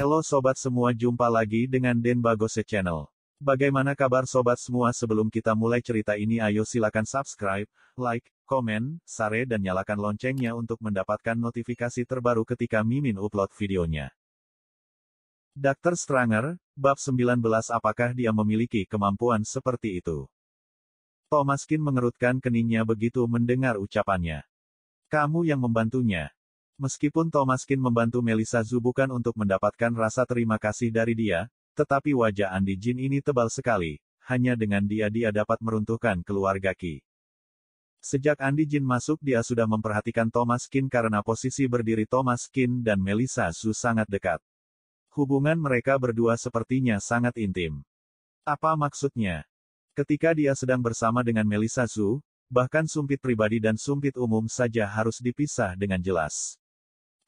Halo sobat semua, jumpa lagi dengan Den Bagose Channel. Bagaimana kabar sobat semua sebelum kita mulai cerita ini ayo silakan subscribe, like, komen, share dan nyalakan loncengnya untuk mendapatkan notifikasi terbaru ketika Mimin upload videonya. Dr. Stranger, bab 19 apakah dia memiliki kemampuan seperti itu? Thomaskin mengerutkan keningnya begitu mendengar ucapannya. Kamu yang membantunya, Meskipun Thomas Thomaskin membantu Melissa Zhu bukan untuk mendapatkan rasa terima kasih dari dia, tetapi wajah Andi Jin ini tebal sekali, hanya dengan dia dia dapat meruntuhkan keluarga Ki. Sejak Andi Jin masuk dia sudah memperhatikan Thomas Kin karena posisi berdiri Thomas Kin dan Melissa Zhu sangat dekat. Hubungan mereka berdua sepertinya sangat intim. Apa maksudnya? Ketika dia sedang bersama dengan Melissa Zhu, bahkan sumpit pribadi dan sumpit umum saja harus dipisah dengan jelas.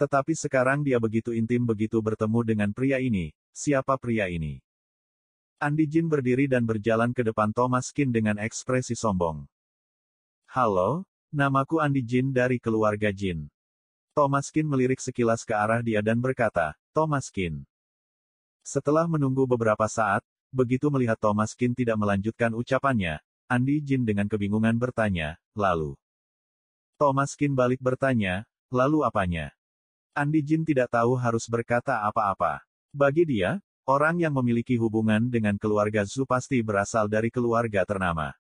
Tetapi sekarang dia begitu intim begitu bertemu dengan pria ini, siapa pria ini? Andi Jin berdiri dan berjalan ke depan Thomas Kin dengan ekspresi sombong. Halo, namaku Andi Jin dari keluarga Jin. Thomas Kin melirik sekilas ke arah dia dan berkata, Thomas Kin. Setelah menunggu beberapa saat, begitu melihat Thomas Kin tidak melanjutkan ucapannya, Andi Jin dengan kebingungan bertanya, lalu. Thomas Kin balik bertanya, lalu apanya? Andi Jin tidak tahu harus berkata apa-apa. Bagi dia, orang yang memiliki hubungan dengan keluarga Zhu pasti berasal dari keluarga ternama.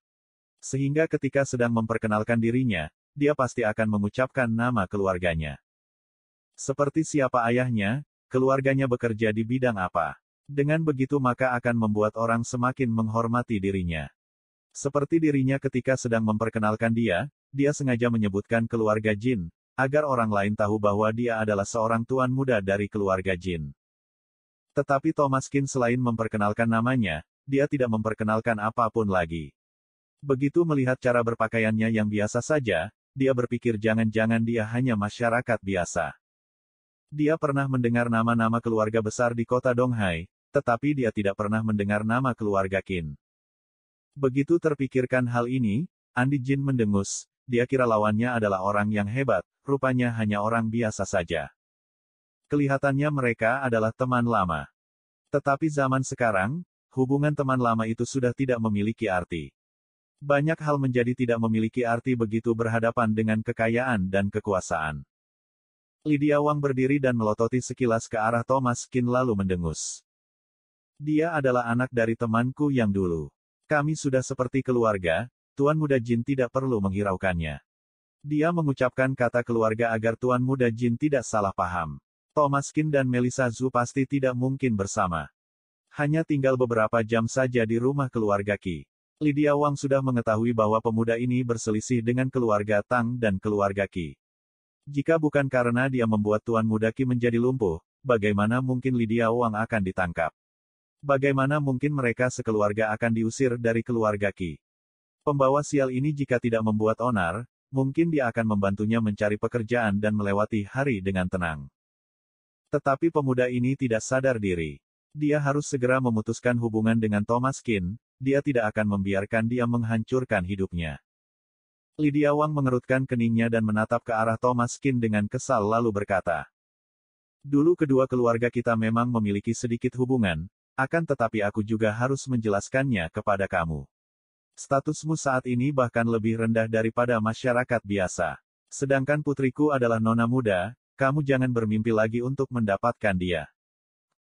Sehingga ketika sedang memperkenalkan dirinya, dia pasti akan mengucapkan nama keluarganya. Seperti siapa ayahnya, keluarganya bekerja di bidang apa. Dengan begitu maka akan membuat orang semakin menghormati dirinya. Seperti dirinya ketika sedang memperkenalkan dia, dia sengaja menyebutkan keluarga Jin, agar orang lain tahu bahwa dia adalah seorang tuan muda dari keluarga jin. Tetapi Thomas Kin selain memperkenalkan namanya, dia tidak memperkenalkan apapun lagi. Begitu melihat cara berpakaiannya yang biasa saja, dia berpikir jangan-jangan dia hanya masyarakat biasa. Dia pernah mendengar nama-nama keluarga besar di kota Donghai, tetapi dia tidak pernah mendengar nama keluarga Kin. Begitu terpikirkan hal ini, Andi Jin mendengus, dia kira lawannya adalah orang yang hebat, rupanya hanya orang biasa saja. Kelihatannya mereka adalah teman lama. Tetapi zaman sekarang, hubungan teman lama itu sudah tidak memiliki arti. Banyak hal menjadi tidak memiliki arti begitu berhadapan dengan kekayaan dan kekuasaan. Lydia Wang berdiri dan melototi sekilas ke arah Thomas Kin lalu mendengus. Dia adalah anak dari temanku yang dulu. Kami sudah seperti keluarga, Tuan Muda Jin tidak perlu menghiraukannya. Dia mengucapkan kata keluarga agar Tuan Muda Jin tidak salah paham. Thomas Kin dan Melissa Zhu pasti tidak mungkin bersama. Hanya tinggal beberapa jam saja di rumah keluarga Ki. Lydia Wang sudah mengetahui bahwa pemuda ini berselisih dengan keluarga Tang dan keluarga Ki. Jika bukan karena dia membuat Tuan Muda Ki menjadi lumpuh, bagaimana mungkin Lydia Wang akan ditangkap? Bagaimana mungkin mereka sekeluarga akan diusir dari keluarga Ki? Pembawa sial ini jika tidak membuat onar, mungkin dia akan membantunya mencari pekerjaan dan melewati hari dengan tenang. Tetapi pemuda ini tidak sadar diri. Dia harus segera memutuskan hubungan dengan Thomas Kin, dia tidak akan membiarkan dia menghancurkan hidupnya. Lydia Wang mengerutkan keningnya dan menatap ke arah Thomas Kin dengan kesal lalu berkata, Dulu kedua keluarga kita memang memiliki sedikit hubungan, akan tetapi aku juga harus menjelaskannya kepada kamu. Statusmu saat ini bahkan lebih rendah daripada masyarakat biasa. Sedangkan putriku adalah nona muda, kamu jangan bermimpi lagi untuk mendapatkan dia.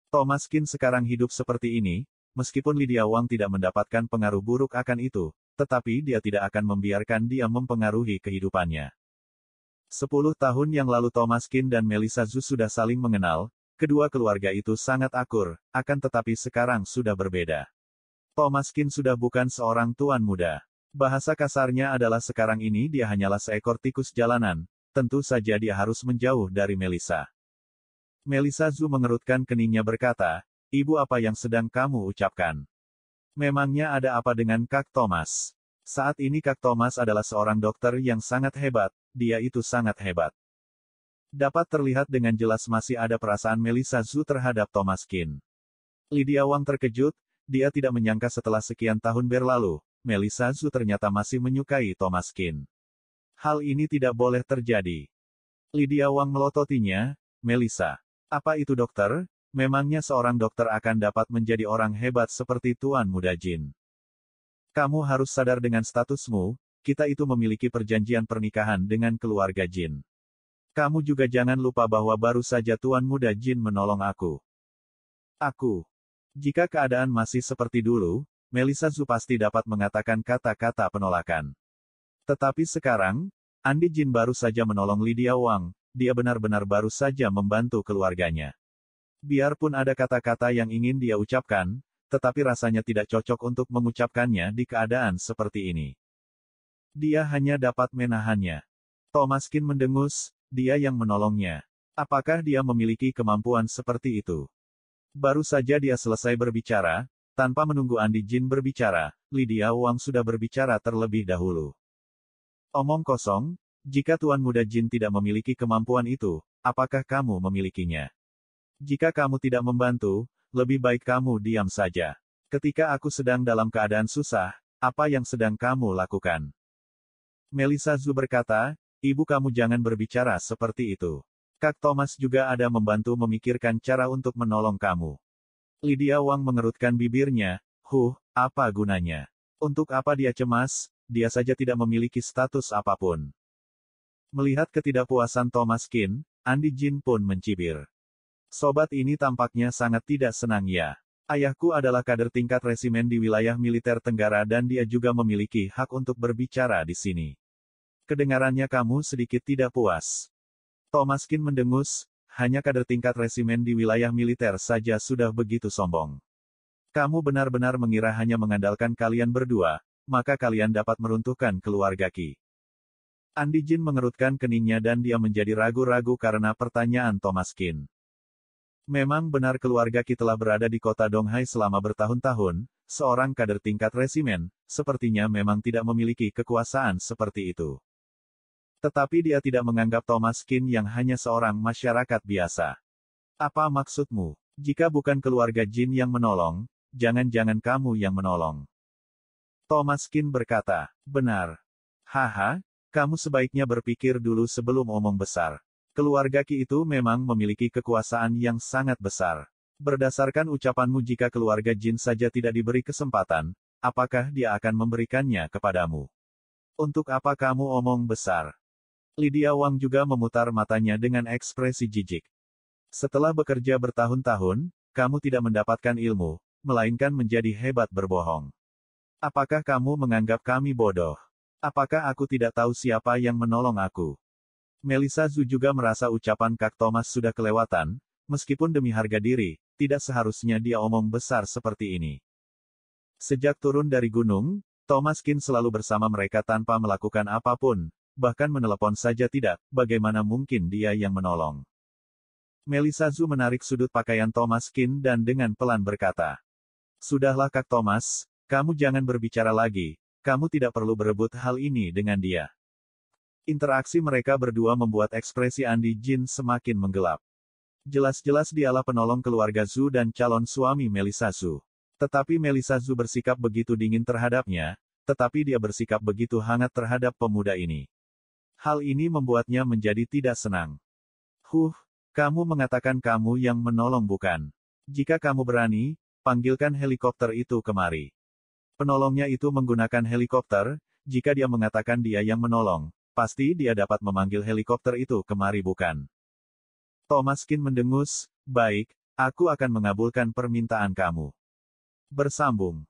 Thomas Kin sekarang hidup seperti ini, meskipun Lydia Wang tidak mendapatkan pengaruh buruk akan itu, tetapi dia tidak akan membiarkan dia mempengaruhi kehidupannya. Sepuluh tahun yang lalu Thomas Kin dan Melissa Zhu sudah saling mengenal, kedua keluarga itu sangat akur, akan tetapi sekarang sudah berbeda. Thomas Kin sudah bukan seorang tuan muda. Bahasa kasarnya adalah sekarang ini dia hanyalah seekor tikus jalanan, tentu saja dia harus menjauh dari Melissa. Melissa Zhu mengerutkan keningnya berkata, Ibu apa yang sedang kamu ucapkan? Memangnya ada apa dengan Kak Thomas? Saat ini Kak Thomas adalah seorang dokter yang sangat hebat, dia itu sangat hebat. Dapat terlihat dengan jelas masih ada perasaan Melissa Zhu terhadap Thomas Kin. Lydia Wang terkejut, dia tidak menyangka setelah sekian tahun berlalu, Melissa Zhu ternyata masih menyukai Thomas Kin. Hal ini tidak boleh terjadi. Lydia Wang melototinya, Melissa. Apa itu dokter? Memangnya seorang dokter akan dapat menjadi orang hebat seperti Tuan Muda Jin. Kamu harus sadar dengan statusmu, kita itu memiliki perjanjian pernikahan dengan keluarga Jin. Kamu juga jangan lupa bahwa baru saja Tuan Muda Jin menolong aku. Aku, jika keadaan masih seperti dulu, Melisa Zu pasti dapat mengatakan kata-kata penolakan. Tetapi sekarang, Andi Jin baru saja menolong Lydia Wang, dia benar-benar baru saja membantu keluarganya. Biarpun ada kata-kata yang ingin dia ucapkan, tetapi rasanya tidak cocok untuk mengucapkannya di keadaan seperti ini. Dia hanya dapat menahannya. Thomaskin mendengus, dia yang menolongnya. Apakah dia memiliki kemampuan seperti itu? Baru saja dia selesai berbicara, tanpa menunggu Andi Jin berbicara, Lydia Wang sudah berbicara terlebih dahulu. Omong kosong, jika Tuan Muda Jin tidak memiliki kemampuan itu, apakah kamu memilikinya? Jika kamu tidak membantu, lebih baik kamu diam saja. Ketika aku sedang dalam keadaan susah, apa yang sedang kamu lakukan? Melisa Zu berkata, ibu kamu jangan berbicara seperti itu. Kak Thomas juga ada membantu memikirkan cara untuk menolong kamu. Lydia Wang mengerutkan bibirnya, huh, apa gunanya? Untuk apa dia cemas, dia saja tidak memiliki status apapun. Melihat ketidakpuasan Thomas Kin, Andi Jin pun mencibir. Sobat ini tampaknya sangat tidak senang ya. Ayahku adalah kader tingkat resimen di wilayah militer Tenggara dan dia juga memiliki hak untuk berbicara di sini. Kedengarannya kamu sedikit tidak puas. Thomaskin mendengus, hanya kader tingkat resimen di wilayah militer saja sudah begitu sombong. Kamu benar-benar mengira hanya mengandalkan kalian berdua, maka kalian dapat meruntuhkan keluarga Ki. Andi Jin mengerutkan keningnya dan dia menjadi ragu-ragu karena pertanyaan Thomaskin. Memang benar keluarga Ki telah berada di kota Donghai selama bertahun-tahun, seorang kader tingkat resimen, sepertinya memang tidak memiliki kekuasaan seperti itu. Tetapi dia tidak menganggap Thomas Kin yang hanya seorang masyarakat biasa. Apa maksudmu? Jika bukan keluarga Jin yang menolong, jangan-jangan kamu yang menolong. Thomas Kin berkata, benar. Haha, kamu sebaiknya berpikir dulu sebelum omong besar. Keluarga Ki itu memang memiliki kekuasaan yang sangat besar. Berdasarkan ucapanmu jika keluarga Jin saja tidak diberi kesempatan, apakah dia akan memberikannya kepadamu? Untuk apa kamu omong besar? Lydia Wang juga memutar matanya dengan ekspresi jijik. Setelah bekerja bertahun-tahun, kamu tidak mendapatkan ilmu, melainkan menjadi hebat berbohong. Apakah kamu menganggap kami bodoh? Apakah aku tidak tahu siapa yang menolong aku? Melisa Zhu juga merasa ucapan Kak Thomas sudah kelewatan, meskipun demi harga diri, tidak seharusnya dia omong besar seperti ini. Sejak turun dari gunung, Thomas Kin selalu bersama mereka tanpa melakukan apapun, bahkan menelepon saja tidak, bagaimana mungkin dia yang menolong. Melisazu menarik sudut pakaian Thomas Kin dan dengan pelan berkata, Sudahlah Kak Thomas, kamu jangan berbicara lagi, kamu tidak perlu berebut hal ini dengan dia. Interaksi mereka berdua membuat ekspresi Andi Jin semakin menggelap. Jelas-jelas dialah penolong keluarga Zu dan calon suami Melisa Zu. Tetapi Melisa Zu bersikap begitu dingin terhadapnya, tetapi dia bersikap begitu hangat terhadap pemuda ini. Hal ini membuatnya menjadi tidak senang. Huh, kamu mengatakan kamu yang menolong bukan? Jika kamu berani, panggilkan helikopter itu kemari. Penolongnya itu menggunakan helikopter, jika dia mengatakan dia yang menolong, pasti dia dapat memanggil helikopter itu kemari bukan? Thomas Kin mendengus, baik, aku akan mengabulkan permintaan kamu. Bersambung.